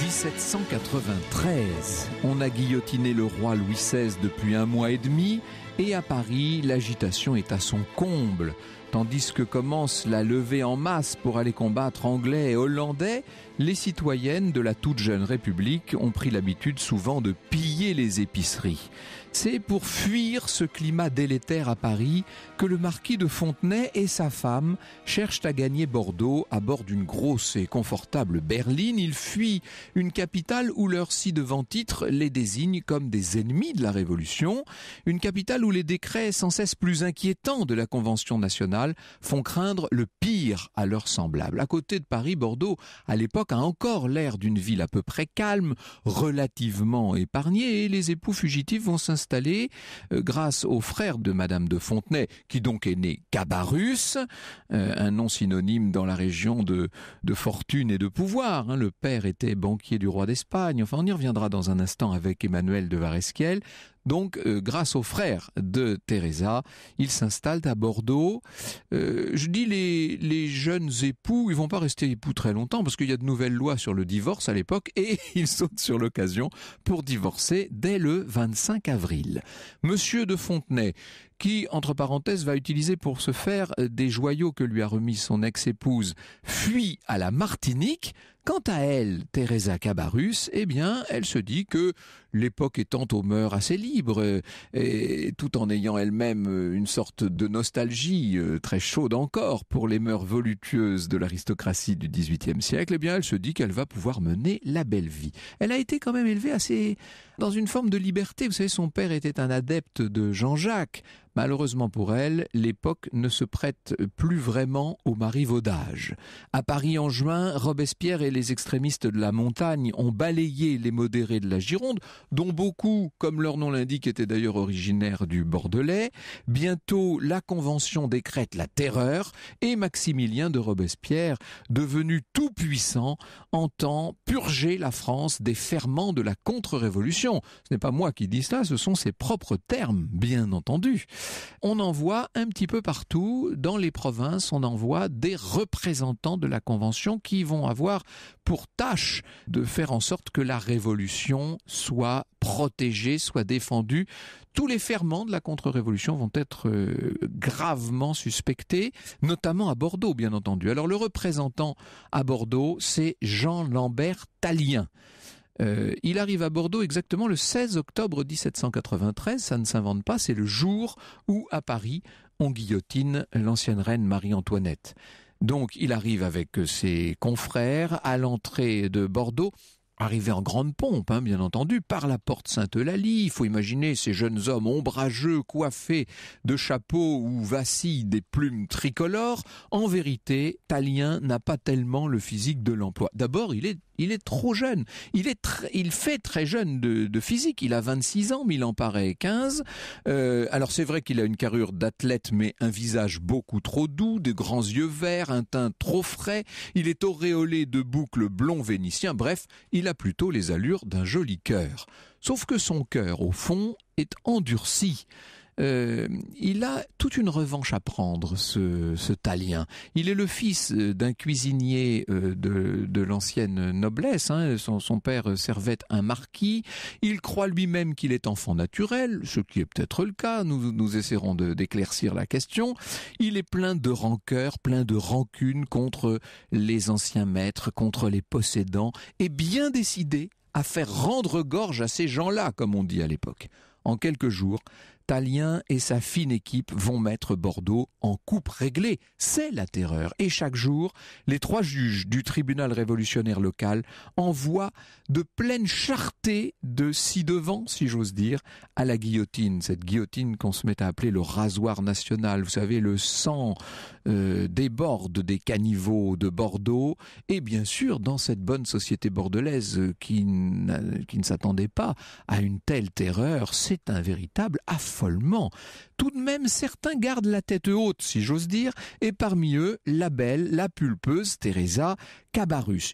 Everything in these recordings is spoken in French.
1793. On a guillotiné le roi Louis XVI depuis un mois et demi et à Paris, l'agitation est à son comble. Tandis que commence la levée en masse pour aller combattre Anglais et Hollandais, les citoyennes de la toute jeune République ont pris l'habitude souvent de piller les épiceries. C'est pour fuir ce climat délétère à Paris que le marquis de Fontenay et sa femme cherchent à gagner Bordeaux à bord d'une grosse et confortable berline. Ils fuient une capitale où leur ci-devant-titre les désigne comme des ennemis de la Révolution, une capitale où les décrets sans cesse plus inquiétants de la Convention nationale font craindre le pire à leurs semblables. À côté de Paris, Bordeaux, à l'époque, a encore l'air d'une ville à peu près calme, relativement épargnée, et les époux fugitifs vont s'installer installé euh, grâce au frère de Madame de Fontenay, qui donc est né Cabarus, euh, un nom synonyme dans la région de, de fortune et de pouvoir. Hein. Le père était banquier du roi d'Espagne. Enfin, on y reviendra dans un instant avec Emmanuel de Varesquiel. Donc, euh, grâce aux frères de Teresa, ils s'installent à Bordeaux. Euh, je dis les, jeunes époux, ils vont pas rester époux très longtemps parce qu'il y a de nouvelles lois sur le divorce à l'époque et ils sautent sur l'occasion pour divorcer dès le 25 avril. Monsieur de Fontenay, qui, entre parenthèses, va utiliser pour se faire euh, des joyaux que lui a remis son ex-épouse, fuit à la Martinique. Quant à elle, Teresa Cabarrus, eh bien, elle se dit que l'époque étant aux mœurs assez libres, euh, et tout en ayant elle-même euh, une sorte de nostalgie très chaude encore pour les mœurs voluptueuses de l'aristocratie du XVIIIe siècle, eh bien, elle se dit qu'elle va pouvoir mener la belle vie. Elle a été quand même élevée assez dans une forme de liberté. Vous savez, son père était un adepte de Jean-Jacques. Malheureusement pour elle, l'époque ne se prête plus vraiment au marivaudage. À Paris en juin, Robespierre et les extrémistes de la montagne ont balayé les modérés de la Gironde, dont beaucoup, comme leur nom l'indique, étaient d'ailleurs originaires du Bordelais. Bientôt, la Convention décrète la terreur et Maximilien de Robespierre, devenu tout puissant, entend purger la France des ferments de la contre-révolution. Ce n'est pas moi qui dis cela, ce sont ses propres termes, bien entendu. On en voit un petit peu partout. Dans les provinces, on en voit des représentants de la Convention qui vont avoir pour tâche de faire en sorte que la révolution soit protégée, soit défendue. Tous les ferments de la contre-révolution vont être euh, gravement suspectés, notamment à Bordeaux, bien entendu. Alors le représentant à Bordeaux, c'est Jean Lambert Talien. Euh, il arrive à Bordeaux exactement le 16 octobre 1793, ça ne s'invente pas, c'est le jour où, à Paris, on guillotine l'ancienne reine Marie-Antoinette. Donc il arrive avec euh, ses confrères à l'entrée de Bordeaux, arrivé en grande pompe, hein, bien entendu, par la porte Sainte-Eulalie. Il faut imaginer ces jeunes hommes ombrageux, coiffés de chapeaux ou vacillent des plumes tricolores. En vérité, Talien n'a pas tellement le physique de l'emploi. D'abord, il est il est trop jeune. Il, est il fait très jeune de, physique. Il a 26 ans, mais il en paraît 15. Euh, alors c'est vrai qu'il a une carrure d'athlète, mais un visage beaucoup trop doux, des grands yeux verts, un teint trop frais. Il est auréolé de boucles blond vénitien. Bref, il a plutôt les allures d'un joli cœur. Sauf que son cœur, au fond, est endurci. Euh, il a toute une revanche à prendre, ce, Talien. Il est le fils euh, d'un cuisinier euh, de, l'ancienne noblesse. Hein. Son, père servait un marquis. Il croit lui-même qu'il est enfant naturel, ce qui est peut-être le cas. Nous, nous essaierons d'éclaircir la question. Il est plein de rancœur, plein de rancune contre les anciens maîtres, contre les possédants, et bien décidé à faire rendre gorge à ces gens-là, comme on dit à l'époque. En quelques jours, et sa fine équipe vont mettre Bordeaux en coupe réglée. C'est la terreur. Et chaque jour, les trois juges du tribunal révolutionnaire local envoient de pleines chartées de ci-devant, si j'ose dire, à la guillotine. Cette guillotine qu'on se met à appeler le rasoir national. Vous savez, le sang euh, déborde des caniveaux de Bordeaux. Et bien sûr, dans cette bonne société bordelaise euh, qui, qui ne s'attendait pas à une telle terreur, c'est un véritable affront Follement. Tout de même, certains gardent la tête haute, si j'ose dire, et parmi eux, la belle, la pulpeuse Teresa,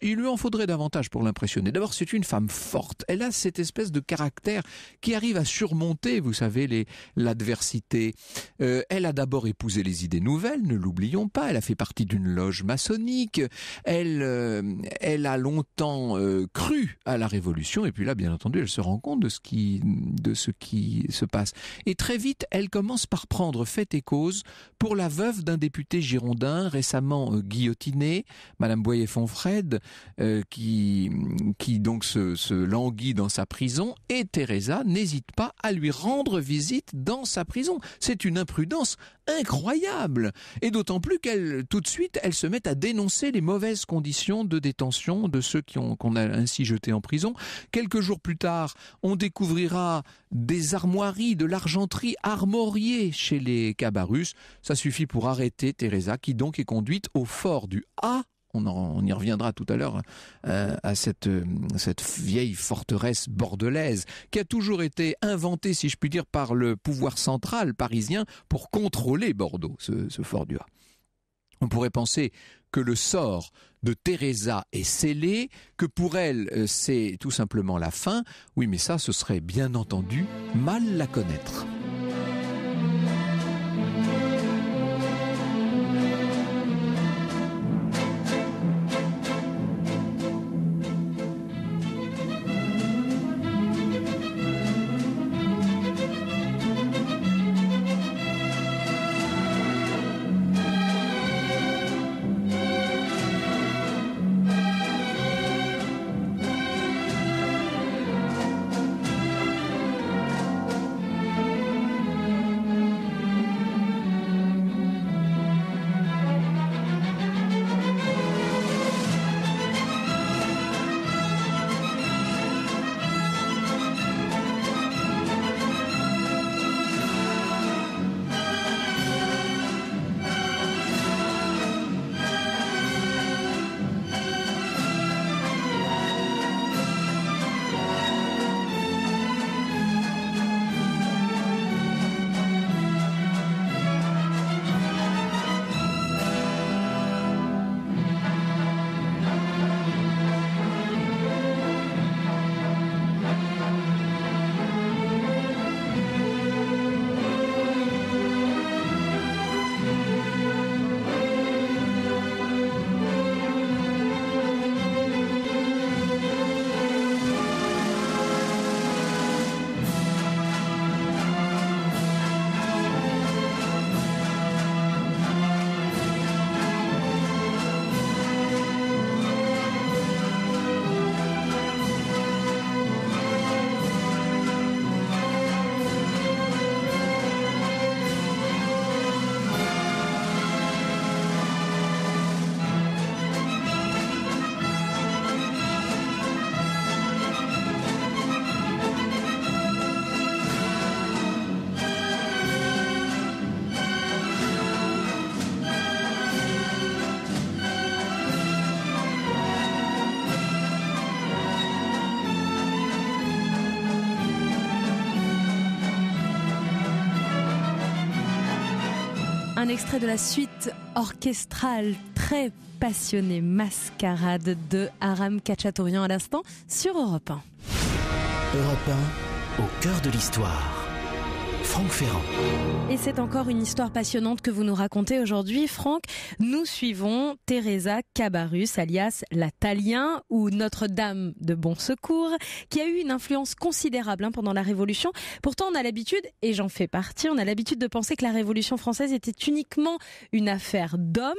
il lui en faudrait davantage pour l'impressionner. D'abord, c'est une femme forte. Elle a cette espèce de caractère qui arrive à surmonter, vous savez, l'adversité. Euh, elle a d'abord épousé les idées nouvelles, ne l'oublions pas. Elle a fait partie d'une loge maçonnique. Elle, euh, elle a longtemps euh, cru à la Révolution. Et puis là, bien entendu, elle se rend compte de ce qui, de ce qui se passe. Et très vite, elle commence par prendre fait et cause pour la veuve d'un député girondin récemment guillotiné, Madame boyer Fred euh, qui, qui donc se, languit dans sa prison, et Teresa n'hésite pas à lui rendre visite dans sa prison. C'est une imprudence incroyable, et d'autant plus qu'elle, tout de suite, elle se met à dénoncer les mauvaises conditions de détention de ceux qui qu'on a ainsi jetés en prison. Quelques jours plus tard, on découvrira des armoiries, de l'argenterie armoriée chez les Cabarus. Ça suffit pour arrêter Teresa, qui donc est conduite au fort du A on, y reviendra tout à l'heure, euh, à euh, cette, vieille forteresse bordelaise qui a toujours été inventée, si je puis dire, par le pouvoir central parisien pour contrôler Bordeaux, ce, ce fort du On pourrait penser que le sort de Teresa est scellé, que pour elle euh, c'est tout simplement la fin. Oui, mais ça, ce serait bien entendu mal la connaître. extrait de la suite orchestrale très passionnée Mascarade de Aram Kachatourian à l'instant sur Europe 1. Europe 1, au cœur de l'histoire. Franck Ferrand. Et c'est encore une histoire passionnante que vous nous racontez aujourd'hui, Franck. Nous suivons Teresa Cabarus, alias la Talien, ou Notre-Dame de Bon Secours, qui a eu une influence considérable hein, pendant la Révolution. Pourtant, on a l'habitude, et j'en fais partie, on a l'habitude de penser que la Révolution française était uniquement une affaire d'hommes.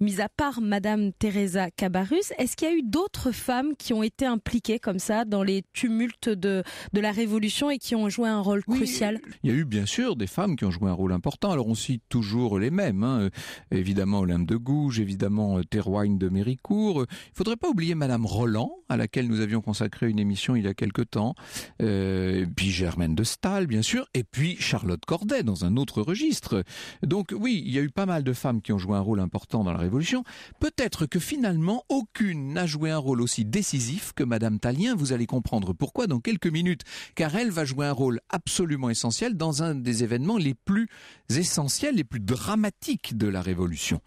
Mis à part Madame Teresa Cabarus, est-ce qu'il y a eu d'autres femmes qui ont été impliquées comme ça dans les tumultes de, de la Révolution et qui ont joué un rôle crucial Il bien sûr des femmes qui ont joué un rôle important. Alors on cite toujours les mêmes, hein. euh, évidemment Olympe de Gouges, évidemment euh, Théroigne de Méricourt. Euh, il ne faudrait pas oublier Madame Roland, à laquelle nous avions consacré une émission il y a quelque temps, puis Germaine de Stahl, bien sûr, et puis Charlotte Corday dans un autre registre. Donc oui, il y a eu pas mal de femmes qui ont joué un rôle important dans la Révolution. Peut-être que finalement aucune n'a joué un rôle aussi décisif que Madame Talien. Vous allez comprendre pourquoi dans quelques minutes, car elle va jouer un rôle absolument essentiel dans un des événements les plus essentiels, les plus dramatiques de la Révolution.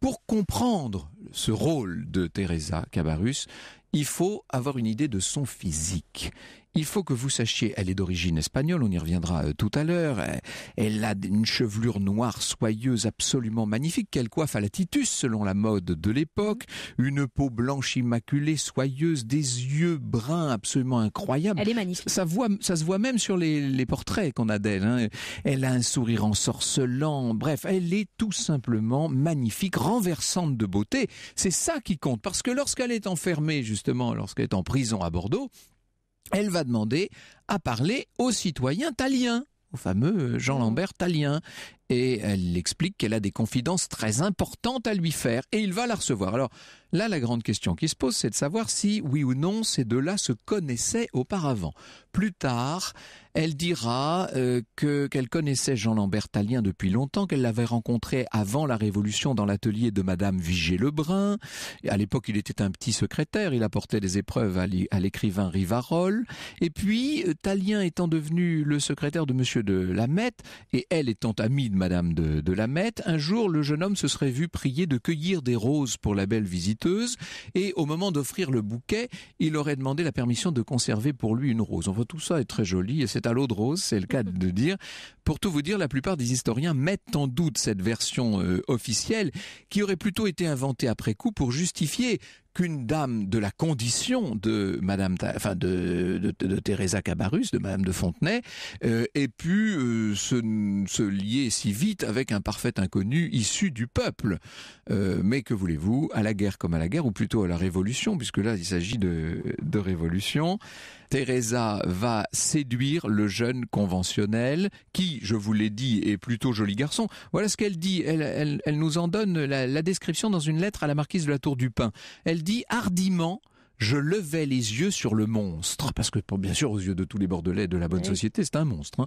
Pour comprendre ce rôle de Teresa Cabarrus, il faut avoir une idée de son physique. Il faut que vous sachiez, elle est d'origine espagnole, on y reviendra euh, tout à l'heure. Elle a une chevelure noire soyeuse absolument magnifique qu'elle coiffe à la Titus selon la mode de l'époque, une peau blanche immaculée, soyeuse, des yeux bruns absolument incroyables. Elle est magnifique. Ça, se voit même sur les, portraits qu'on a d'elle. Hein. Elle a un sourire ensorcelant, bref, elle est tout simplement magnifique, renversante de beauté. C'est ça qui compte, parce que lorsqu'elle est enfermée, justement, lorsqu'elle est en prison à Bordeaux, elle va demander à parler aux citoyens taliens au fameux Jean mmh. Lambert tallien et elle explique qu'elle a des confidences très importantes à lui faire et il va la recevoir. Alors là, la grande question qui se pose, c'est de savoir si, oui ou non, ces deux-là se connaissaient auparavant. Plus tard, elle dira euh, que qu'elle connaissait Jean Lambert Talien depuis longtemps, qu'elle l'avait rencontré avant la Révolution dans l'atelier de Madame Vigée Lebrun. à l'époque, il était un petit secrétaire, il apportait des épreuves à l'écrivain Rivarol. Et puis, euh, Talien étant devenu le secrétaire de Monsieur de Lamette et elle étant amie Madame de, Lamette, un jour le jeune homme se serait vu prier de cueillir des roses pour la belle visiteuse, et au moment d'offrir le bouquet, il aurait demandé la permission de conserver pour lui une rose. On voit tout ça est très joli, et c'est à l'eau de rose, c'est le cas de dire. Pour tout vous dire, la plupart des historiens mettent en doute cette version euh, officielle, qui aurait plutôt été inventée après coup pour justifier qu'une dame de la condition de Madame, enfin de, Teresa Cabarus, de Madame de Fontenay, euh, ait pu euh, se, lier si vite avec un parfait inconnu issu du peuple. Euh, mais que voulez-vous, à la guerre comme à la guerre, ou plutôt à la révolution, puisque là il s'agit de, révolution, Teresa va séduire le jeune conventionnel, qui, je vous l'ai dit, est plutôt joli garçon. Voilà ce qu'elle dit. Elle, nous en donne la, description dans une lettre à la marquise de la Tour du Pin. Elle dit hardiment je levais les yeux sur le monstre, parce que bien sûr aux yeux de tous les Bordelais de la bonne société, c'est un monstre. Hein.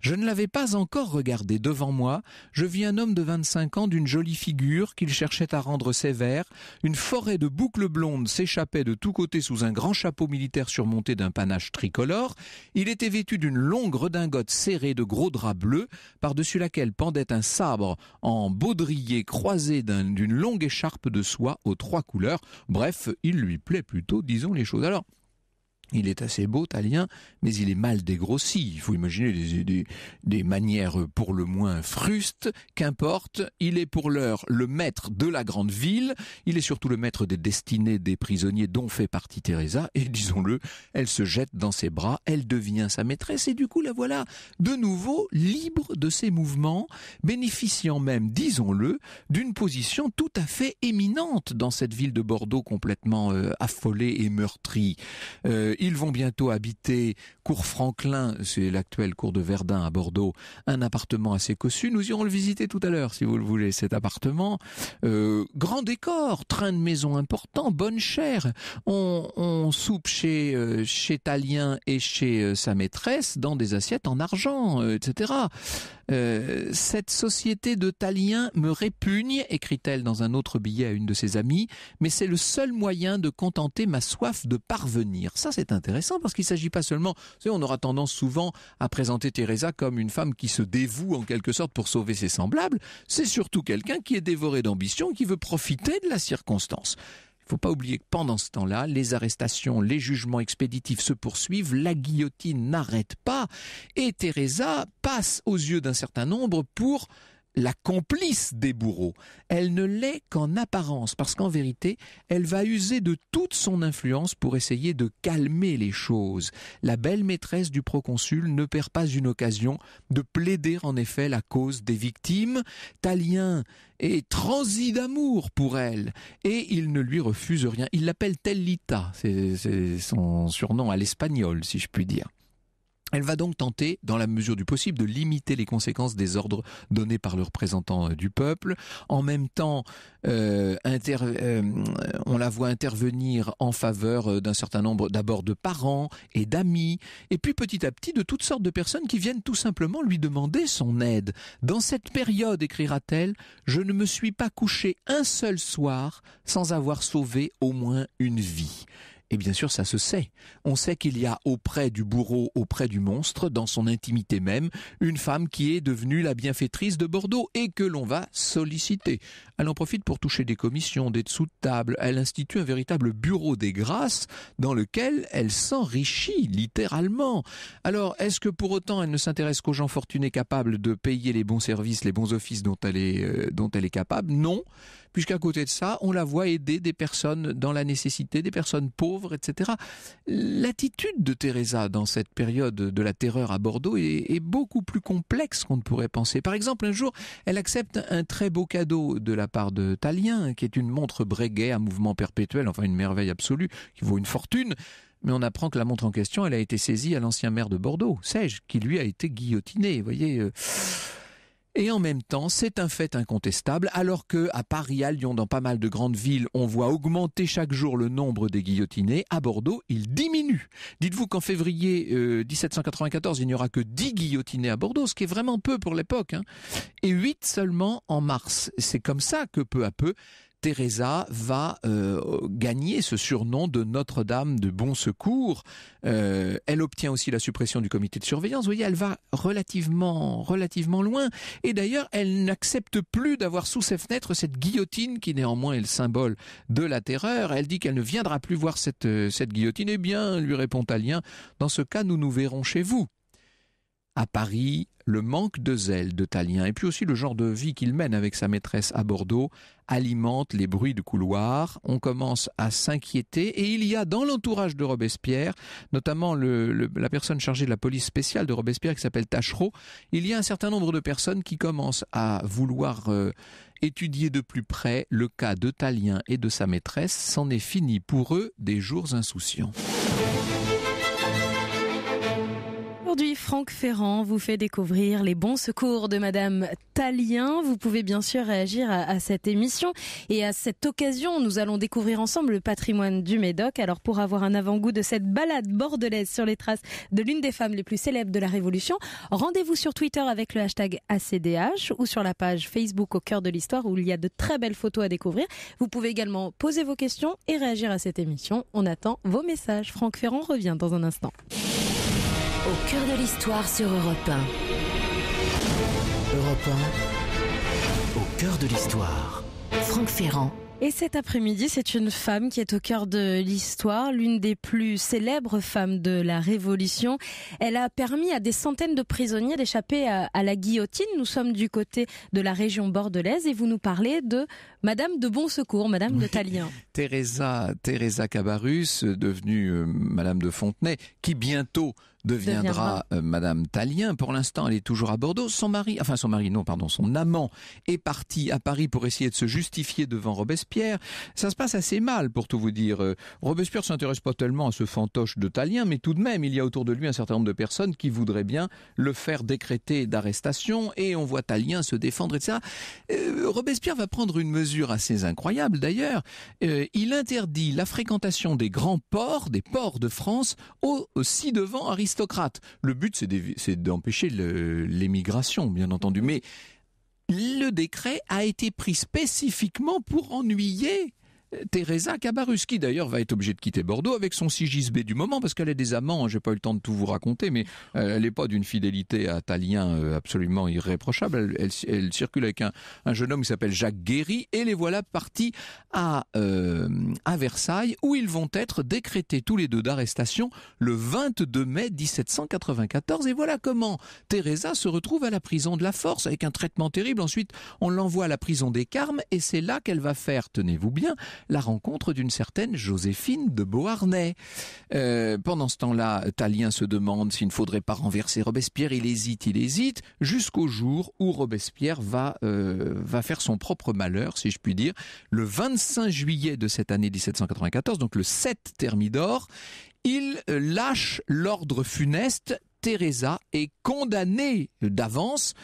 Je ne l'avais pas encore regardé devant moi, je vis un homme de 25 ans d'une jolie figure qu'il cherchait à rendre sévère, une forêt de boucles blondes s'échappait de tous côtés sous un grand chapeau militaire surmonté d'un panache tricolore, il était vêtu d'une longue redingote serrée de gros draps bleus, par-dessus laquelle pendait un sabre en baudrier croisé d'une longue écharpe de soie aux trois couleurs, bref, il lui plaît plutôt disons les choses. Alors, il est assez beau, Talien, mais il est mal dégrossi. Il faut imaginer des, des, manières pour le moins frustes. Qu'importe, il est pour l'heure le maître de la grande ville. Il est surtout le maître des destinées des prisonniers dont fait partie Teresa. Et disons-le, elle se jette dans ses bras, elle devient sa maîtresse et du coup la voilà de nouveau libre de ses mouvements, bénéficiant même, disons-le, d'une position tout à fait éminente dans cette ville de Bordeaux complètement euh, affolée et meurtrie. Euh, ils vont bientôt habiter Cour Franklin, c'est l'actuelle cours de Verdun à Bordeaux, un appartement assez cossu. Nous irons le visiter tout à l'heure, si vous le voulez, cet appartement. Euh, grand décor, train de maison important, bonne chère. On, on soupe chez, euh, chez Talien et chez euh, sa maîtresse dans des assiettes en argent, etc. Euh, cette société de Taliens me répugne, écrit-elle dans un autre billet à une de ses amies, mais c'est le seul moyen de contenter ma soif de parvenir. Ça, c'est intéressant parce qu'il ne s'agit pas seulement, on aura tendance souvent à présenter Teresa comme une femme qui se dévoue en quelque sorte pour sauver ses semblables, c'est surtout quelqu'un qui est dévoré d'ambition, qui veut profiter de la circonstance faut pas oublier que pendant ce temps-là, les arrestations, les jugements expéditifs se poursuivent, la guillotine n'arrête pas, et Teresa passe aux yeux d'un certain nombre pour la complice des bourreaux. Elle ne l'est qu'en apparence, parce qu'en vérité, elle va user de toute son influence pour essayer de calmer les choses. La belle maîtresse du proconsul ne perd pas une occasion de plaider en effet la cause des victimes. Talien est transi d'amour pour elle, et il ne lui refuse rien. Il l'appelle Tellita, c'est son surnom à l'espagnol, si je puis dire. Elle va donc tenter, dans la mesure du possible, de limiter les conséquences des ordres donnés par le représentant euh, du peuple. En même temps, euh, euh, on la voit intervenir en faveur d'un certain nombre d'abord de parents et d'amis, et puis petit à petit de toutes sortes de personnes qui viennent tout simplement lui demander son aide. Dans cette période, écrira-t-elle, je ne me suis pas couché un seul soir sans avoir sauvé au moins une vie. Et bien sûr, ça se sait. On sait qu'il y a auprès du bourreau, auprès du monstre, dans son intimité même, une femme qui est devenue la bienfaitrice de Bordeaux et que l'on va solliciter. Elle en profite pour toucher des commissions, des dessous de table. Elle institue un véritable bureau des grâces dans lequel elle s'enrichit littéralement. Alors, est-ce que pour autant elle ne s'intéresse qu'aux gens fortunés capables de payer les bons services, les bons offices dont elle est, euh, dont elle est capable Non, puisqu'à côté de ça, on la voit aider des personnes dans la nécessité, des personnes pauvres, etc. L'attitude de Teresa dans cette période de la terreur à Bordeaux est, est beaucoup plus complexe qu'on ne pourrait penser. Par exemple, un jour, elle accepte un très beau cadeau de la part de Talien, qui est une montre Breguet à mouvement perpétuel, enfin une merveille absolue, qui vaut une fortune. Mais on apprend que la montre en question, elle a été saisie à l'ancien maire de Bordeaux, Sège, qui lui a été guillotiné. Vous voyez. Euh, et en même temps, c'est un fait incontestable, alors que à Paris, à Lyon, dans pas mal de grandes villes, on voit augmenter chaque jour le nombre des guillotinés, à Bordeaux, il diminue. Dites-vous qu'en février 1794, euh, il n'y aura que 10 guillotinés à Bordeaux, ce qui est vraiment peu pour l'époque, hein. et 8 seulement en mars. C'est comme ça que peu à peu, Teresa va euh, gagner ce surnom de Notre-Dame de Bon Secours. Euh, elle obtient aussi la suppression du comité de surveillance. Vous voyez, elle va relativement, relativement loin. Et d'ailleurs, elle n'accepte plus d'avoir sous ses fenêtres cette guillotine qui néanmoins est le symbole de la terreur. Elle dit qu'elle ne viendra plus voir cette, euh, cette guillotine. Eh bien, lui répond Talien, dans ce cas, nous nous verrons chez vous à Paris, le manque de zèle de Talien et puis aussi le genre de vie qu'il mène avec sa maîtresse à Bordeaux alimente les bruits de couloir. On commence à s'inquiéter et il y a dans l'entourage de Robespierre, notamment la personne chargée de la police spéciale de Robespierre qui s'appelle Tachereau, il y a un certain nombre de personnes qui commencent à vouloir euh, étudier de plus près le cas de Talien et de sa maîtresse. C'en est fini pour eux des jours insouciants. Aujourd'hui, Franck Ferrand vous fait découvrir les bons secours de Madame Talien. Vous pouvez bien sûr réagir à, à, cette émission. Et à cette occasion, nous allons découvrir ensemble le patrimoine du Médoc. Alors, pour avoir un avant-goût de cette balade bordelaise sur les traces de l'une des femmes les plus célèbres de la Révolution, rendez-vous sur Twitter avec le hashtag ACDH ou sur la page Facebook au cœur de l'histoire où il y a de très belles photos à découvrir. Vous pouvez également poser vos questions et réagir à cette émission. On attend vos messages. Franck Ferrand revient dans un instant. Au cœur de l'histoire sur Europe 1. Europe 1. Au cœur de l'histoire. Franck Ferrand. Et cet après-midi, c'est une femme qui est au cœur de l'histoire, l'une des plus célèbres femmes de la Révolution. Elle a permis à des centaines de prisonniers d'échapper à, la guillotine. Nous sommes du côté de la région bordelaise et vous nous parlez de Madame de Bon Secours, Madame de Talien. Teresa, Teresa Cabarus, devenue euh, Madame de Fontenay, qui bientôt deviendra, euh, Madame Talien. Pour l'instant, elle est toujours à Bordeaux. Son mari, enfin son mari, non, pardon, son amant est parti à Paris pour essayer de se justifier devant Robespierre. Ça se passe assez mal, pour tout vous dire. Euh, Robespierre s'intéresse pas tellement à ce fantoche de Talien, mais tout de même, il y a autour de lui un certain nombre de personnes qui voudraient bien le faire décréter d'arrestation, et on voit Talien se défendre, etc. Euh, Robespierre va prendre une mesure assez incroyable, d'ailleurs. il interdit la fréquentation des grands ports, des ports de France, aussi devant le but, c'est d'empêcher l'émigration, bien entendu. Mais le décret a été pris spécifiquement pour ennuyer Teresa Cabarus, d'ailleurs va être obligée de quitter Bordeaux avec son Sigisbé du moment, parce qu'elle est des amants, hein, j'ai pas eu le temps de tout vous raconter, mais euh, elle n'est pas d'une fidélité à Talien euh, absolument irréprochable. Elle, circule avec un, jeune homme qui s'appelle Jacques Guéry, et les voilà partis à, euh, à Versailles, où ils vont être décrétés tous les deux d'arrestation le 22 mai 1794. Et voilà comment Teresa se retrouve à la prison de la Force, avec un traitement terrible. Ensuite, on l'envoie à la prison des Carmes, et c'est là qu'elle va faire, tenez-vous bien, la rencontre d'une certaine Joséphine de Beauharnais. Euh, pendant ce temps-là, Tallien se demande s'il ne faudrait pas renverser Robespierre. Il hésite, il hésite, jusqu'au jour où Robespierre va, euh, va faire son propre malheur, si je puis dire. Le 25 juillet de cette année 1794, donc le 7 Thermidor, il euh, lâche l'ordre funeste Teresa est condamnée d'avance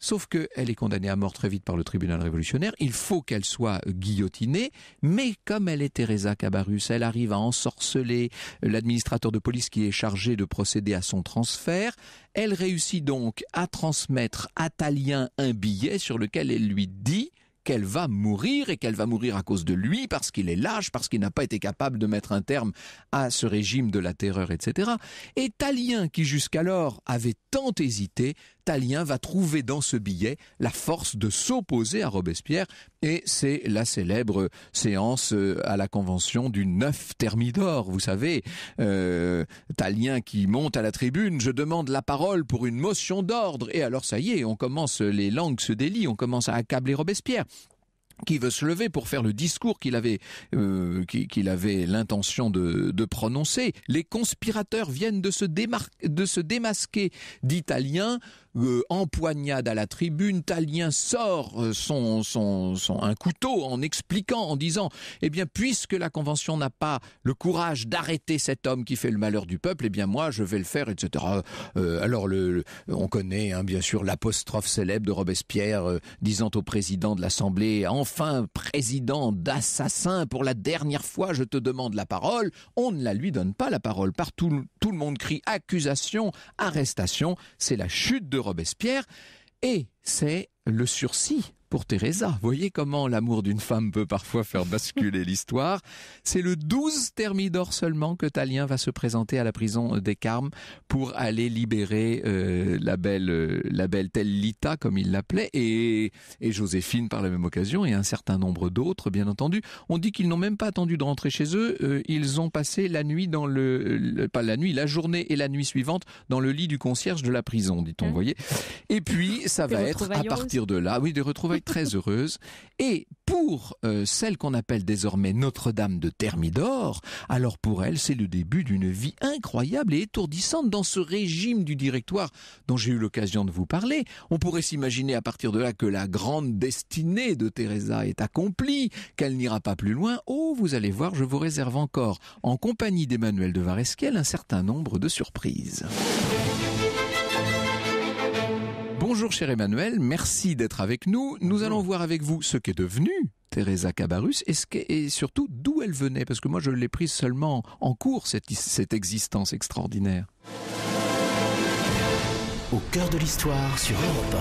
Sauf qu'elle est condamnée à mort très vite par le tribunal révolutionnaire. Il faut qu'elle soit guillotinée. Mais comme elle est Teresa Cabarrus, elle arrive à ensorceler l'administrateur de police qui est chargé de procéder à son transfert. Elle réussit donc à transmettre à Talien un billet sur lequel elle lui dit qu'elle va mourir et qu'elle va mourir à cause de lui parce qu'il est lâche, parce qu'il n'a pas été capable de mettre un terme à ce régime de la terreur, etc. Et Talien, qui jusqu'alors avait tant hésité, Talien va trouver dans ce billet la force de s'opposer à Robespierre et c'est la célèbre séance euh, à la convention du 9 Thermidor, vous savez, euh, qui monte à la tribune, je demande la parole pour une motion d'ordre et alors ça y est, on commence, les langues se délient, on commence à accabler Robespierre qui veut se lever pour faire le discours qu'il avait euh, qu'il avait l'intention de, prononcer. Les conspirateurs viennent de se, de se démasquer d'Italiens, euh, empoignade à la tribune, Talien sort euh, son, son, un couteau en expliquant, en disant, eh bien, puisque la Convention n'a pas le courage d'arrêter cet homme qui fait le malheur du peuple, eh bien, moi, je vais le faire, etc. Euh, alors, le, on connaît, hein, bien sûr, l'apostrophe célèbre de Robespierre disant au président de l'Assemblée, enfin, président d'assassin, pour la dernière fois, je te demande la parole. On ne la lui donne pas la parole. Partout, tout le monde crie accusation, arrestation. C'est la chute de Robespierre et c'est le sursis pour Teresa. Voyez comment l'amour d'une femme peut parfois faire basculer l'histoire. C'est le 12 Thermidor seulement que Talien va se présenter à la prison des Carmes pour aller libérer euh, la belle euh, la belle Tellita comme il l'appelait et, Joséphine par la même occasion et un certain nombre d'autres bien entendu. On dit qu'ils n'ont même pas attendu de rentrer chez eux, euh, ils ont passé la nuit dans le, pas la nuit, la journée et la nuit suivante dans le lit du concierge de la prison, dit-on, hein voyez. Et puis ça va être à partir de là, oui, des retrouvailles très heureuse. Et pour euh, celle qu'on appelle désormais Notre-Dame de Thermidor, alors pour elle, c'est le début d'une vie incroyable et étourdissante dans ce régime du directoire dont j'ai eu l'occasion de vous parler. On pourrait s'imaginer à partir de là que la grande destinée de Teresa est accomplie, qu'elle n'ira pas plus loin. Oh, vous allez voir, je vous réserve encore, en compagnie d'Emmanuel de Varesquiel, un certain nombre de surprises. Bonjour cher Emmanuel, merci d'être avec nous. Nous allons voir avec vous ce qu'est devenu Teresa Cabarus et, surtout d'où elle venait, parce que moi je l'ai prise seulement en cours, cette, cette existence extraordinaire. Au cœur de l'histoire sur Europe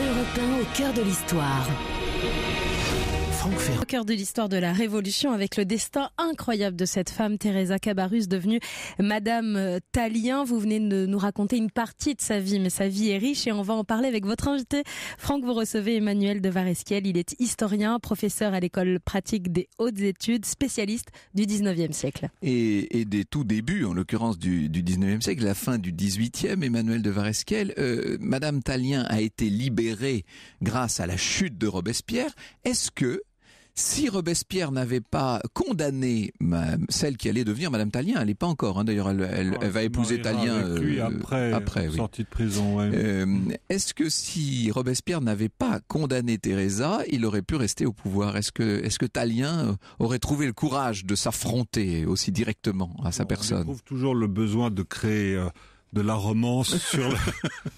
1. Europe 1 au cœur de l'histoire. Au cœur de l'histoire de la Révolution, avec le destin incroyable de cette femme, Teresa Cabarrus, devenue Madame euh, Talien. Vous venez de nous raconter une partie de sa vie, mais sa vie est riche et on va en parler avec votre invité. Franck, vous recevez Emmanuel de Varesquiel. Il est historien, professeur à l'école pratique des hautes études, spécialiste du 19e siècle. Et, des tout débuts, en l'occurrence du, du, 19e siècle, la fin du 18e, Emmanuel de Varesquiel. Euh, Madame Talien a été libérée grâce à la chute de Robespierre. Est-ce que si Robespierre n'avait pas condamné celle qui allait devenir Madame Talien, elle n'est pas encore. Hein. D'ailleurs, elle, elle, va épouser Talien euh, après, euh, après sortie de prison. Euh, est-ce que si Robespierre n'avait pas condamné Teresa, il aurait pu rester au pouvoir Est-ce que, est Talien aurait trouvé le courage de s'affronter aussi directement à sa personne On trouve toujours le besoin de créer de la romance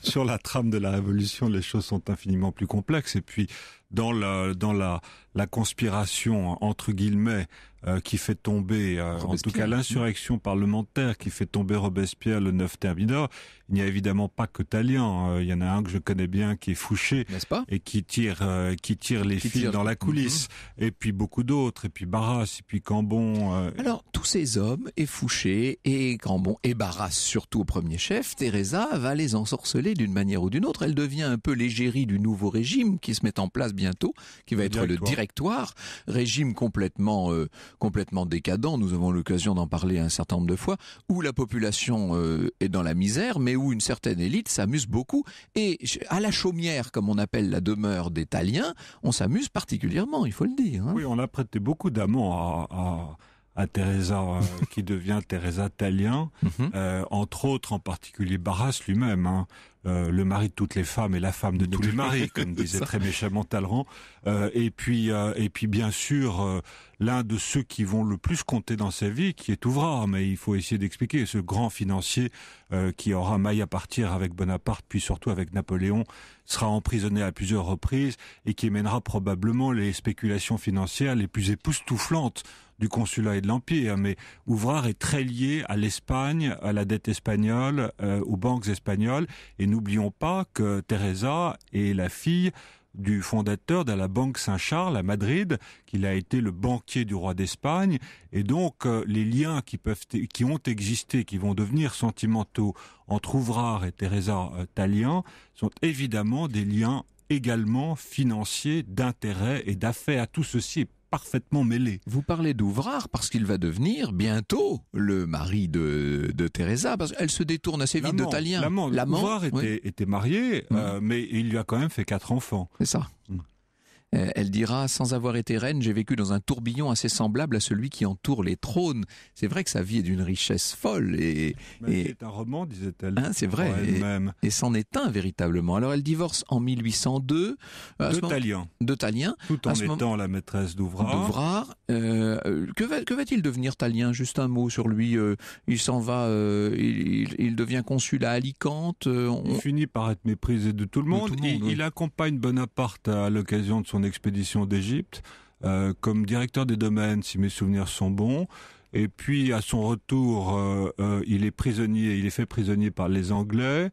sur la, trame de la révolution. Les choses sont infiniment plus complexes. Et puis dans la dans la conspiration entre guillemets euh, qui fait tomber, euh, en tout cas l'insurrection parlementaire qui fait tomber Robespierre le 9 Thermidor, il n'y a évidemment pas que Talian. Hein. il y en a un que je connais bien qui est Fouché, pas Et qui tire, euh, qui tire les fils dans la coulisse. Mhm. Et puis beaucoup d'autres. Et puis Barras, et puis Cambon. Alors tous ces hommes, et Fouché, et Cambon, et Barras surtout au premier chef, Teresa va les ensorceler d'une manière ou d'une autre. Elle devient un peu l'égérie du nouveau régime qui se met en place bientôt, qui va être le directoire, régime complètement complètement décadent, nous avons l'occasion d'en parler un certain nombre de fois, où la population euh, est dans la misère, mais où une certaine élite s'amuse beaucoup. Et à la chaumière, comme on appelle la demeure des on s'amuse particulièrement, il faut le dire. Hein. Oui, on a prêté beaucoup d'amants à, Teresa, euh, qui devient Teresa Talien, mhm. euh, entre autres, en particulier Barras lui-même. Hein. Euh, le mari de toutes les femmes et la femme de tous les maris, comme disait très méchamment Talleyrand. Euh, et puis, euh, et puis bien sûr, l'un de ceux qui vont le plus compter dans sa vie, qui est Ouvra, mais il faut essayer d'expliquer ce grand financier qui aura maille à partir avec Bonaparte, puis surtout avec Napoléon, sera emprisonné à plusieurs reprises et qui mènera probablement les spéculations financières les plus époustouflantes du consulat et de l'empire, mais Ouvrard est très lié à l'Espagne, à la dette espagnole, euh, aux banques espagnoles. Et n'oublions pas que Teresa est la fille du fondateur de la Banque Saint-Charles à Madrid, qu'il a été le banquier du roi d'Espagne, et donc euh, les liens qui peuvent, qui ont existé, qui vont devenir sentimentaux entre Ouvrard et Teresa euh, Tallien sont évidemment des liens également financiers, d'intérêt et d'affaires. à Tout ceci parfaitement mêlé Vous parlez d'Ouvrard parce qu'il va devenir bientôt le mari de, de Teresa, parce qu'elle se détourne assez vite de la L'amant. Ouvrard était, marié, mmh. euh, mais il lui a quand même fait quatre enfants. C'est ça. Mmh. Euh, elle dira Sans avoir été reine, j'ai vécu dans un tourbillon assez semblable à celui qui entoure les trônes. C'est vrai que sa vie est d'une richesse folle. Et, bah, c'est un roman, disait-elle. Hein, c'est vrai. Et, et c'en est un véritablement. Alors elle divorce en 1802. Euh, de Talien. Tout en étant la maîtresse d'Ouvrard. Euh, que va-t-il devenir Talien Juste un mot sur lui. il s'en va, il, devient consul à Alicante. On... Il finit par être méprisé de tout le monde. il, il accompagne Bonaparte à l'occasion de son expédition d'Égypte euh, comme directeur des domaines, si mes souvenirs sont bons. Et puis à son retour, euh, euh, il est prisonnier, il est fait prisonnier par les Anglais.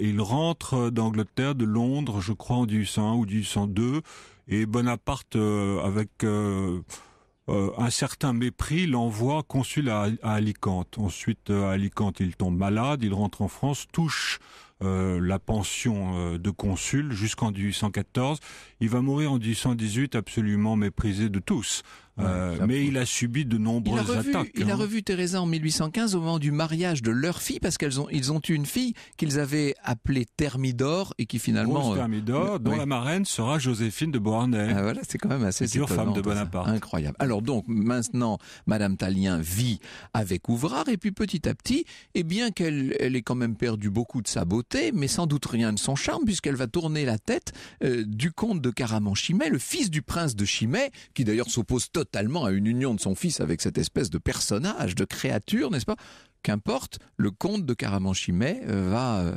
il rentre d'Angleterre, de Londres, je crois en 1801 ou 1802. Et Bonaparte, avec un certain mépris, l'envoie consul à, Alicante. Ensuite, à Alicante, il tombe malade, il rentre en France, touche euh, la pension euh, de consul jusqu'en 1814. Il va mourir en 1818 absolument méprisé de tous. Euh, mais il a subi de nombreuses attaques. Il a hein. revu Teresa en 1815 au moment du mariage de leur fille parce qu'ils ont, ils ont eu une fille qu'ils avaient appelée Thermidor et qui finalement... Euh, Thermidor dont la marraine sera Joséphine de Beauharnais. Ah, voilà, c'est quand même assez une femme de Bonaparte. Incroyable. Alors donc maintenant, Madame Talien vit avec Ouvrard et puis petit à petit, et eh bien qu'elle elle ait quand même perdu beaucoup de sa beauté, mais sans doute rien de son charme puisqu'elle va tourner la tête euh, du comte de caraman le fils du prince de Chimay, qui d'ailleurs s'oppose totalement totalement à une union de son fils avec cette espèce de personnage, de créature, n'est-ce pas Qu'importe, le comte de Caramanchimay euh, va, euh,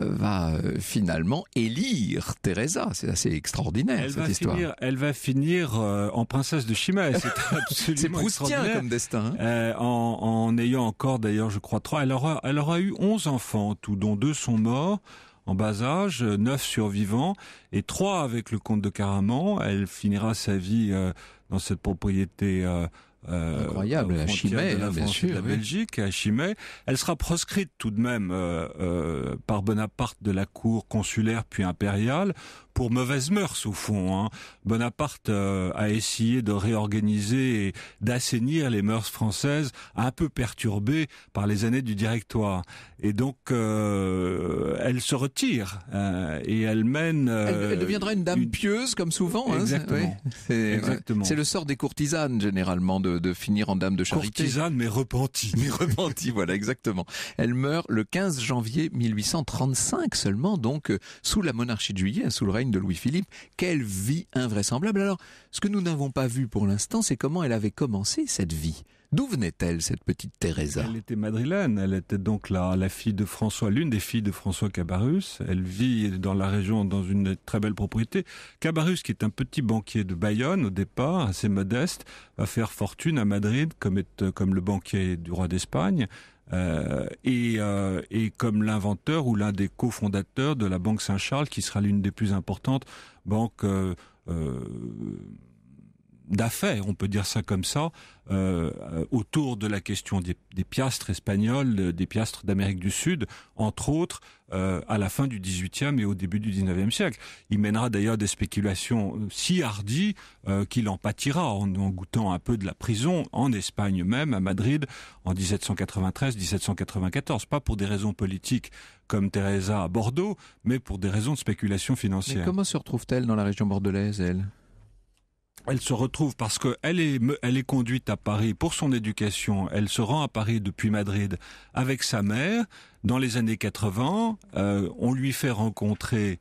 euh, va finalement élire Teresa. C'est assez extraordinaire cette histoire. elle va finir en princesse de Chimay. C'est absolument proustien comme destin. Hein. en, ayant encore d'ailleurs, je crois, trois. Elle aura, elle aura eu onze enfants, dont deux sont morts en bas âge, neuf survivants et trois avec le comte de Caraman. Elle finira sa vie euh, dans cette propriété. Euh, euh, Incroyable, à Chimay, hein, de la, bien sûr, de la Belgique, à Chimay. Elle sera proscrite tout de même par Bonaparte de la cour consulaire puis impériale pour mauvaises mœurs au fond. Hein. Bonaparte euh, a essayé de réorganiser et d'assainir les mœurs françaises, un peu perturbées par les années du Directoire. Et donc euh, elle se retire euh, et elle mène. Elle, deviendra une dame pieuse comme souvent. Hein. c'est le sort des courtisanes généralement de, finir en dame de charité. Courtisane mais repentie. mais repentie, voilà exactement. Elle meurt le 15 janvier 1835 seulement, donc sous la monarchie de Juillet, sous le de Louis-Philippe. Quelle vie invraisemblable. Alors, ce que nous n'avons pas vu pour l'instant, c'est comment elle avait commencé cette vie. D'où venait-elle, cette petite Teresa Elle était madrilène, elle était donc la, la fille de François, l'une des filles de François Cabarus. Elle vit dans la région, dans une très belle propriété. Cabarus, qui est un petit banquier de Bayonne au départ, assez modeste, va faire fortune à Madrid comme le banquier du roi d'Espagne. Euh, et, euh, et, comme l'inventeur ou l'un des cofondateurs de la Banque Saint-Charles, qui sera l'une des plus importantes banques euh, d'affaires, on peut dire ça comme ça, euh, autour de la question des, piastres espagnols, des piastres d'Amérique du Sud, entre autres, euh, à la fin du XVIIIe et au début du XIXe siècle. Il mènera d'ailleurs des spéculations euh, si hardies qu'il en pâtira en, goûtant un peu de la prison en Espagne même, à Madrid, en 1793-1794. Pas pour des raisons politiques comme Teresa à Bordeaux, mais pour des raisons de spéculation financière. Mais comment se retrouve-t-elle dans la région bordelaise, elle elle se retrouve parce que est, elle est conduite à Paris pour son éducation. Elle se rend à Paris depuis Madrid avec sa mère. Dans les années 80, euh, on lui fait rencontrer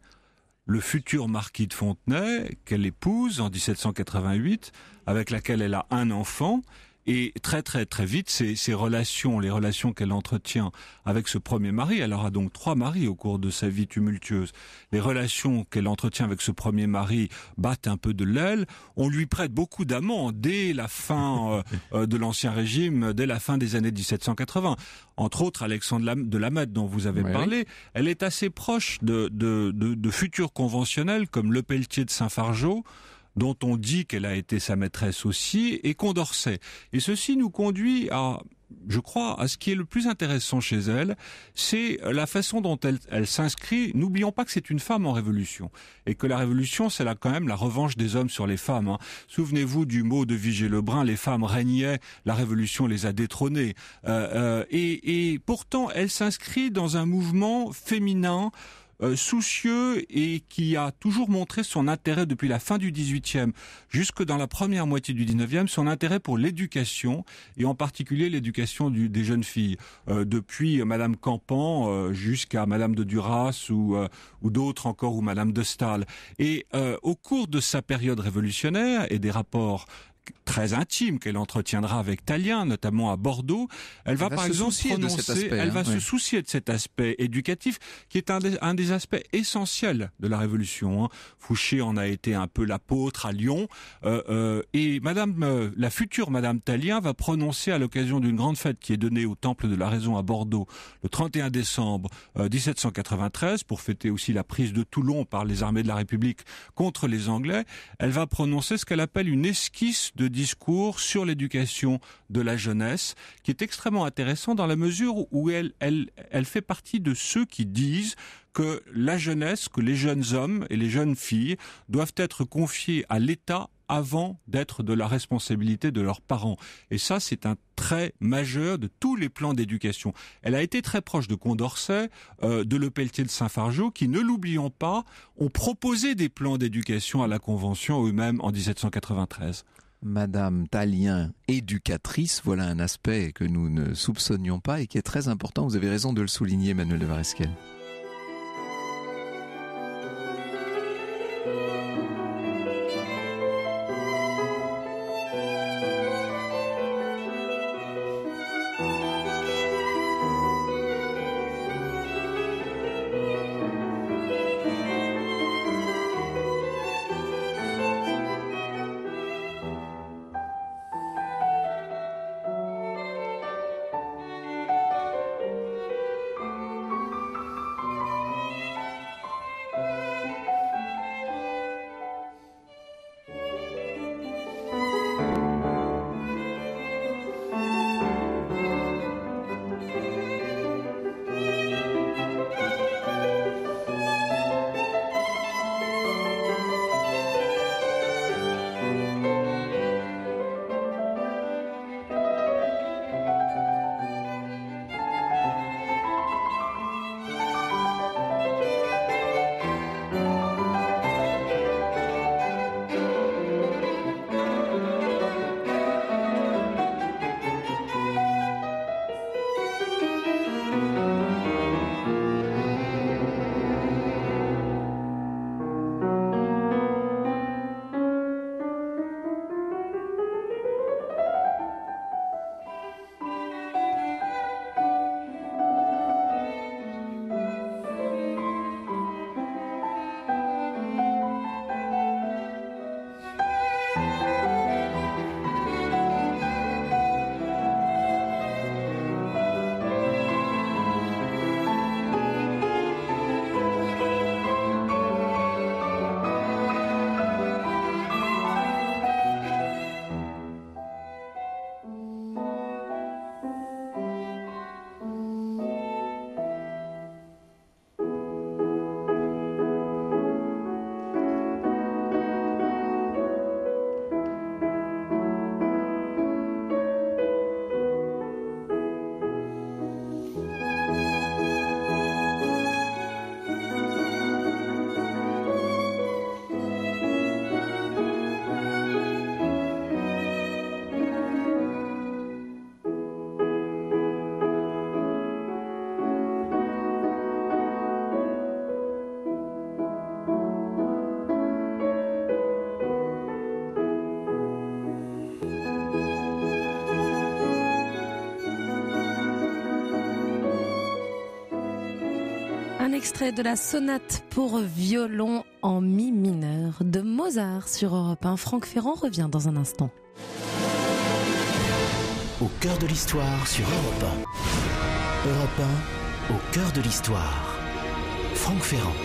le futur marquis de Fontenay qu'elle épouse en 1788, avec laquelle elle a un enfant. Et très très très vite, ces, relations, les relations qu'elle entretient avec ce premier mari, elle aura donc trois maris au cours de sa vie tumultueuse, les relations qu'elle entretient avec ce premier mari battent un peu de l'aile, on lui prête beaucoup d'amants dès la fin euh, euh, de l'Ancien Régime, dès la fin des années 1780. Entre autres, Alexandre de Lamette dont vous avez parlé, elle est assez proche de, de futurs conventionnels comme Le Pelletier de Saint-Fargeau, dont on dit qu'elle a été sa maîtresse aussi, et Condorcet. Et ceci nous conduit à je crois, à ce qui est le plus intéressant chez elle, c'est la façon dont elle, s'inscrit. N'oublions pas que c'est une femme en révolution et que la révolution, c'est là quand même la revanche des hommes sur les femmes. Hein. Souvenez-vous du mot de Vigée Lebrun les femmes régnaient, la révolution les a détrônées. Euh, euh, et pourtant, elle s'inscrit dans un mouvement féminin euh, soucieux et qui a toujours montré son intérêt depuis la fin du 18e jusque dans la première moitié du 19e, son intérêt pour l'éducation et en particulier l'éducation des jeunes filles. Euh, depuis Madame Campan euh, jusqu'à Madame de Duras ou, d'autres encore ou Madame de Stahl. Et au cours de sa période révolutionnaire et des rapports très intime qu'elle entretiendra avec Talien, notamment à Bordeaux, elle va, par exemple elle hein, va se soucier de cet aspect éducatif qui est un des, aspects essentiels de la Révolution. Hein. Fouché en a été un peu l'apôtre à Lyon, euh, euh, et Madame, euh, la future Madame Talien va prononcer à l'occasion d'une grande fête qui est donnée au Temple de la Raison à Bordeaux le 31 décembre 1793 pour fêter aussi la prise de Toulon par les armées de la République contre les Anglais. Elle va prononcer ce qu'elle appelle une esquisse de discours sur l'éducation de la jeunesse, qui est extrêmement intéressant dans la mesure où elle, fait partie de ceux qui disent que la jeunesse, que les jeunes hommes et les jeunes filles doivent être confiés à l'État avant d'être de la responsabilité de leurs parents. Et ça, c'est un trait majeur de tous les plans d'éducation. Elle a été très proche de Condorcet, euh, de Le Pelletier de Saint-Fargeau, qui, ne l'oublions pas, ont proposé des plans d'éducation à la Convention eux-mêmes en 1793. Madame Talien, éducatrice, voilà un aspect que nous ne soupçonnions pas et qui est très important. Vous avez raison de le souligner, Manuel de Varesquel. extrait de la sonate pour violon en mi mineur de Mozart sur Europe 1. Franck Ferrand revient dans un instant. Au cœur de l'histoire sur Europe 1. Europe 1, au cœur de l'histoire. Franck Ferrand.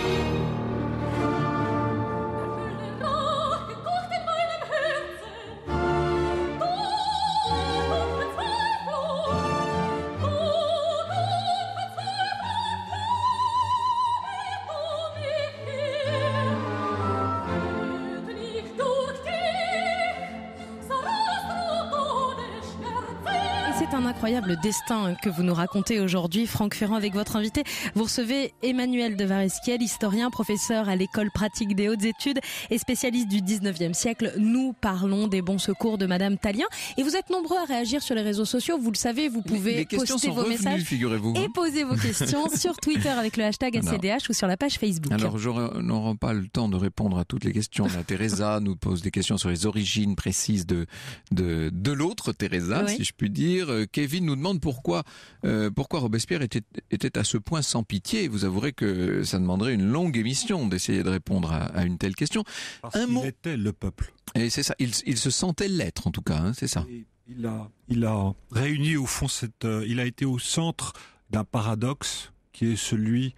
destin que vous nous racontez aujourd'hui, Franck Ferrand, avec votre invité. Vous recevez Emmanuel de Varesquiel, historien, professeur à l'école pratique des hautes études et spécialiste du 19e siècle. Nous parlons des bons secours de Madame Talien. Et vous êtes nombreux à réagir sur les réseaux sociaux. Vous le savez, vous pouvez poster vos messages hein. et poser vos questions sur Twitter avec le hashtag Cdh ou sur la page Facebook. Alors, je n'aurai pas le temps de répondre à toutes les questions. La Teresa nous pose des questions sur les origines précises de, de, l'autre Teresa, si je puis dire. Euh, Kevin nous demande pourquoi, euh, pourquoi Robespierre était, à ce point sans pitié. Vous avouerez que ça demanderait une longue émission d'essayer de répondre à, une telle question. Un mot. était le peuple. Et c'est ça. Il, se sentait l'être, en tout cas. Hein, c'est ça. il a, il a réuni au fond cette. Euh, il a été au centre d'un paradoxe qui est celui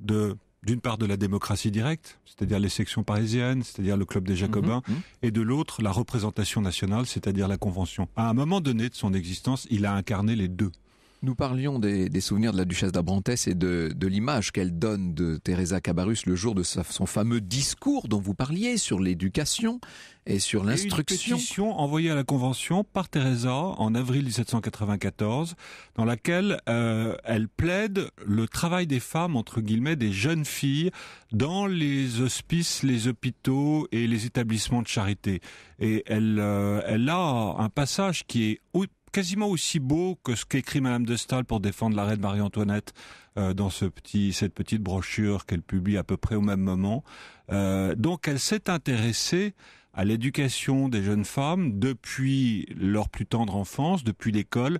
de d'une part de la démocratie directe, c'est-à-dire les sections parisiennes, c'est-à-dire le club des mhm, Jacobins, mhm. et de l'autre la représentation nationale, c'est-à-dire la Convention. À un moment donné de son existence, il a incarné les deux. Nous parlions des, des, souvenirs de la duchesse d'Abrantès et de, de l'image qu'elle donne de Teresa Cabarrus le jour de son fameux discours dont vous parliez sur l'éducation et sur l'instruction. Une pétition envoyée à la Convention par Teresa en avril 1794, dans laquelle euh, elle plaide le travail des femmes, entre guillemets, des jeunes filles, dans les hospices, les hôpitaux et les établissements de charité. Et elle, euh, elle a un passage qui est quasiment aussi beau que ce qu'écrit Madame de Staël pour défendre la reine Marie-Antoinette euh, dans cette petite brochure qu'elle publie à peu près au même moment. Euh, donc elle s'est intéressée à l'éducation des jeunes femmes depuis leur plus tendre enfance, depuis l'école,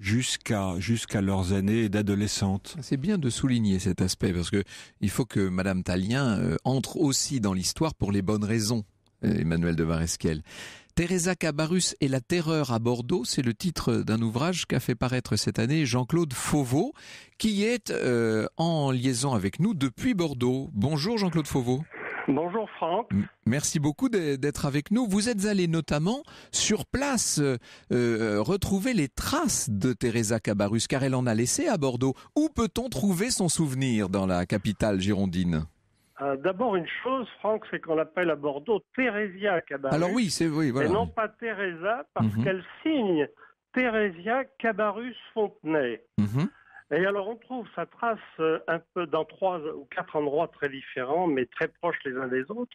jusqu'à leurs années d'adolescente. C'est bien de souligner cet aspect parce que il faut que Madame Talien euh, entre aussi dans l'histoire pour les bonnes raisons. Emmanuel de Varesquel. Teresa Cabarus et la terreur à Bordeaux, c'est le titre d'un ouvrage qu'a fait paraître cette année Jean-Claude Fauveau, qui est euh, en liaison avec nous depuis Bordeaux. Bonjour Jean-Claude Fauveau. Bonjour Franck. Merci beaucoup d'être avec nous. Vous êtes allé notamment sur place euh, retrouver les traces de Teresa Cabarus, car elle en a laissé à Bordeaux. Où peut-on trouver son souvenir dans la capitale girondine euh, d'abord, une chose, Franck, c'est qu'on l'appelle à Bordeaux Thérésia Cabarus. Alors oui, c'est oui, Et non pas Teresa, parce mhm. qu'elle signe Thérésia Cabarus Fontenay. Mhm. Et alors, on trouve sa trace euh, un peu dans trois ou quatre endroits très différents, mais très proches les uns des autres.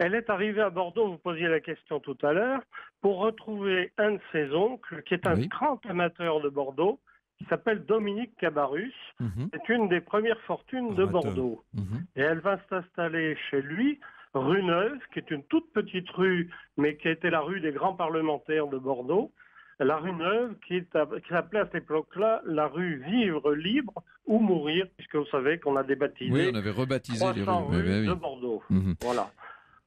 Elle est arrivée à Bordeaux, vous posiez la question tout à l'heure, pour retrouver un de ses oncles, qui est un grand amateur de Bordeaux, qui s'appelle Dominique Cabarus. Mhm. C'est une des premières fortunes de Bordeaux. Mhm. Et elle va s'installer chez lui, rue Neuve, qui est une toute petite rue, mais qui a été la rue des grands parlementaires de Bordeaux. La rue Neuve, qui, s'appelait à cette époque-là la rue Vivre Libre ou Mourir, puisque vous savez qu'on a débaptisé. Oui, on avait rebaptisé les rues, de Bordeaux. Mhm. Voilà.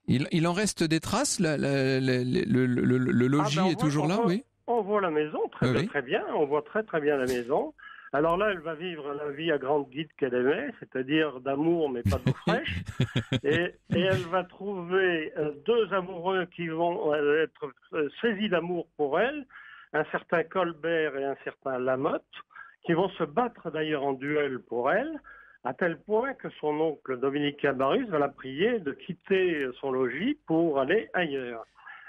Il, en reste des traces Le, ah, logis ben, est toujours là, oui on voit la maison très, très bien, on voit très très bien la maison. Alors là, elle va vivre la vie à grande guide qu'elle aimait, c'est-à-dire d'amour mais pas d'eau fraîche. et, et, elle va trouver euh, deux amoureux qui vont euh, être euh, saisis d'amour pour elle, un certain Colbert et un certain Lamotte, qui vont se battre d'ailleurs en duel pour elle, à tel point que son oncle Dominique Cabarus va la prier de quitter son logis pour aller ailleurs.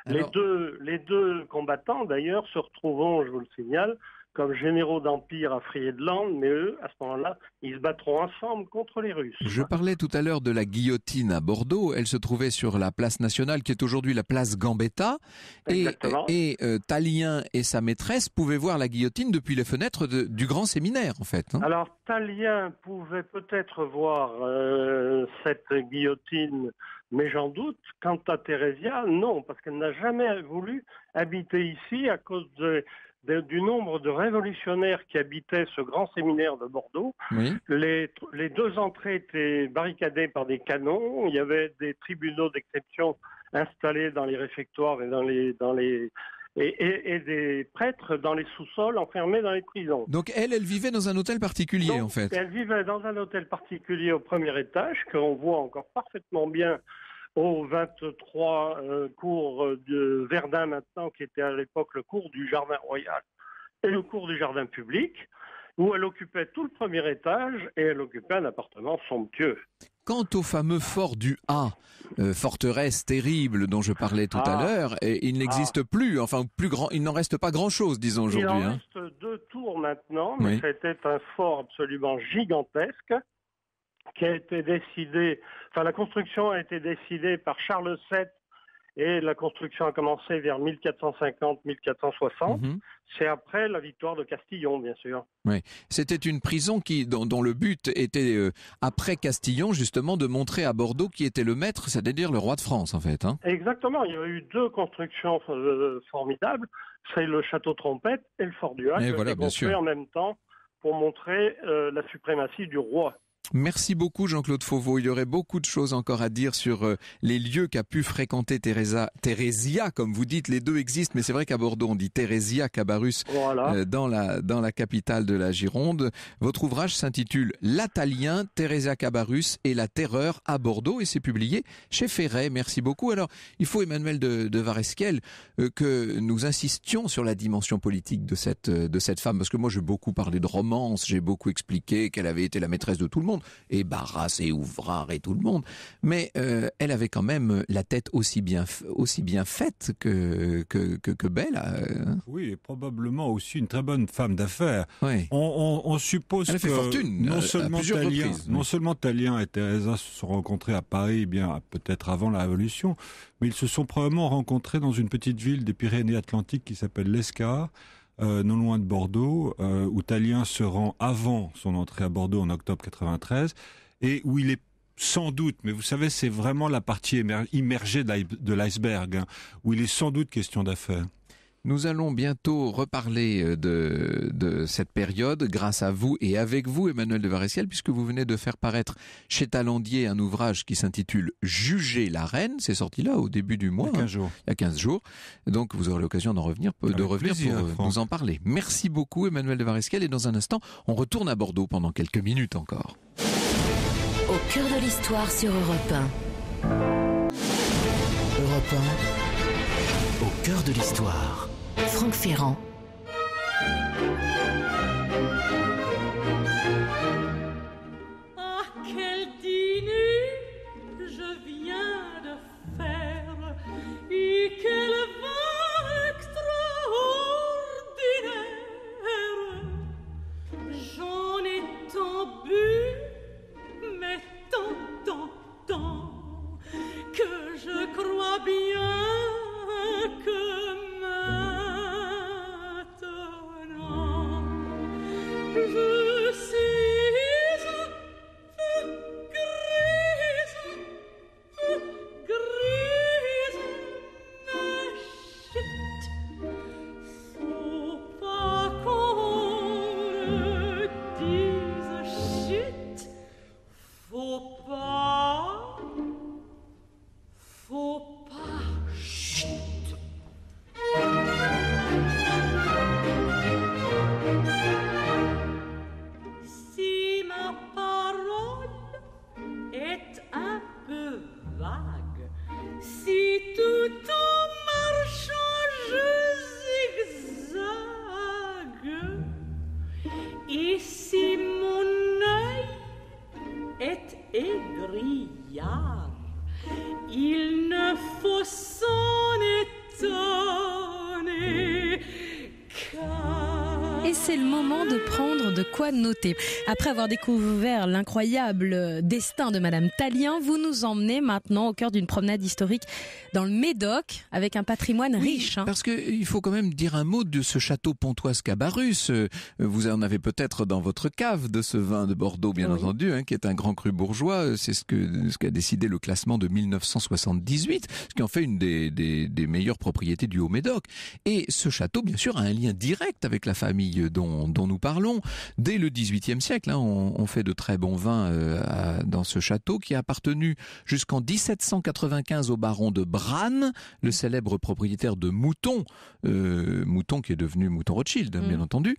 Les, deux, les deux combattants, d'ailleurs, se retrouveront, je vous le signale, comme généraux d'empire à Friedland, mais eux, à ce moment-là, ils se battront ensemble contre les Russes. Je parlais tout à l'heure de la guillotine à Bordeaux. Elle se trouvait sur la place nationale, qui est aujourd'hui la place Gambetta. Et, et euh, Talien et sa maîtresse pouvaient voir la guillotine depuis les fenêtres du grand séminaire, en fait. Hein. Alors, Talien pouvait peut-être voir euh, cette guillotine mais j'en doute. Quant à Thérésia, non, parce qu'elle n'a jamais voulu habiter ici à cause du nombre de révolutionnaires qui habitaient ce grand séminaire de Bordeaux. Les, deux entrées étaient barricadées par des canons. Il y avait des tribunaux d'exception installés dans les réfectoires et dans les, dans les et, des prêtres dans les sous-sols enfermés dans les prisons. Donc elle, elle vivait dans un hôtel particulier en fait. Elle vivait dans un hôtel particulier au premier étage qu'on voit encore parfaitement bien au 23 euh, cours euh, de Verdun maintenant, qui était à l'époque le cours du Jardin Royal et le cours du Jardin Public, où elle occupait tout le premier étage et elle occupait un appartement somptueux. Quant au fameux fort du A, euh, forteresse terrible dont je parlais tout à ah. l'heure, il n'existe ah. plus, enfin plus grand, il n'en reste pas grand-chose, disons aujourd'hui. Il en hein. reste deux tours maintenant, mais c'était un fort absolument gigantesque qui a été décidée, enfin la construction a été décidée par Charles VII et la construction a commencé vers 1450-1460. Mhm. C'est après la victoire de Castillon, bien sûr. Oui. C'était une prison qui, dont, le but était, euh, après Castillon, justement, de montrer à Bordeaux qui était le maître, c'est-à-dire le roi de France, en fait. Hein. Exactement. Il y a eu deux constructions euh, formidables. C'est le château Trompette et le Fort du Hague qui été construits en même temps pour montrer euh, la suprématie du roi. Merci beaucoup Jean-Claude Fauveau. Il y aurait beaucoup de choses encore à dire sur euh, les lieux qu'a pu fréquenter Teresa, Thérésia, comme vous dites. Les deux existent, mais c'est vrai qu'à Bordeaux on dit Thérésia Cabarus euh, dans la dans la capitale de la Gironde. Votre ouvrage s'intitule L'Atalien, Thérésia Cabarus et la terreur à Bordeaux et c'est publié chez Ferret. Merci beaucoup. Alors il faut Emmanuel de, de Varesquel euh, que nous insistions sur la dimension politique de cette de cette femme parce que moi j'ai beaucoup parlé de romance, j'ai beaucoup expliqué qu'elle avait été la maîtresse de tout le monde et Barras et Ouvrard et tout le monde. Mais euh, elle avait quand même la tête aussi bien, aussi bien faite que, que, belle. Euh. Oui, et probablement aussi une très bonne femme d'affaires. On, suppose elle fait fortune, euh, non, seulement Thalien, non seulement et Teresa se sont rencontrés à Paris, eh bien peut-être avant la Révolution, mais ils se sont probablement rencontrés dans une petite ville des Pyrénées-Atlantiques qui s'appelle l'Escar. Euh, non loin de Bordeaux, euh, où Talien se rend avant son entrée à Bordeaux en octobre 93, et où il est sans doute, mais vous savez, c'est vraiment la partie immergée de l'iceberg, hein, où il est sans doute question d'affaires. Nous allons bientôt reparler euh, de, cette période grâce à vous et avec vous, Emmanuel de Varessiel, puisque vous venez de faire paraître chez Talandier un ouvrage qui s'intitule Juger la reine. C'est sorti là au début du mois. Il y a 15 hein, jours. Donc vous aurez l'occasion d'en revenir, de revenir pour euh, nous en parler. Merci beaucoup, Emmanuel de Varessiel. Et dans un instant, on retourne à Bordeaux pendant quelques minutes encore. Au cœur de l'histoire sur Europe 1. Europe 1. Au cœur de l'histoire. Franck Ferrand. Ah, quel dîner je viens de faire et quelle noté. Après avoir découvert l'incroyable destin de Madame Talien, vous nous emmenez maintenant au cœur d'une promenade historique dans le Médoc avec un patrimoine riche. Hein. Parce qu'il euh, faut quand même dire un mot de ce château pontoise Cabarus. Euh, euh, vous en avez peut-être dans votre cave de ce vin de Bordeaux, bien entendu, hein, qui est un grand cru bourgeois. C'est ce que ce qu'a décidé le classement de 1978, ce qui en fait une des, des, meilleures propriétés du Haut-Médoc. Et ce château, bien sûr, a un lien direct avec la famille dont, dont nous parlons. Dès et le XVIIIe siècle. Hein, on, fait de très bons vins euh, dans ce château qui a appartenu jusqu'en 1795 au baron de Branne, le mm. célèbre propriétaire de moutons, moutons euh, Mouton qui est devenu Mouton Rothschild, mm. bien entendu.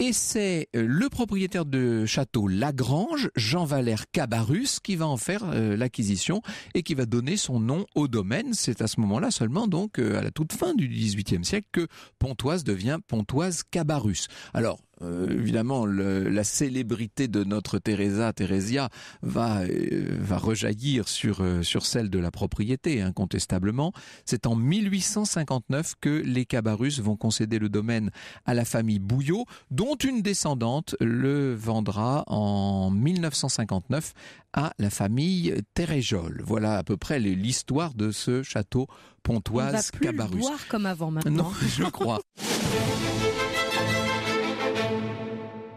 Et c'est euh, le propriétaire de château Lagrange, Jean-Valère Cabarus, qui va en faire euh, l'acquisition et qui va donner son nom au domaine. C'est à ce moment-là seulement, donc euh, à la toute fin du XVIIIe siècle, que Pontoise devient Pontoise Cabarus. Alors, évidemment, la célébrité de notre Teresa Teresia va va rejaillir sur sur celle de la propriété incontestablement. C'est en 1859 que les Cabarus vont concéder le domaine à la famille Bouillot, dont dont une descendante le vendra en 1959 à la famille Terrejol. Voilà à peu près l'histoire de ce château pontoise Cabarus. On va comme avant maintenant. Non, je crois.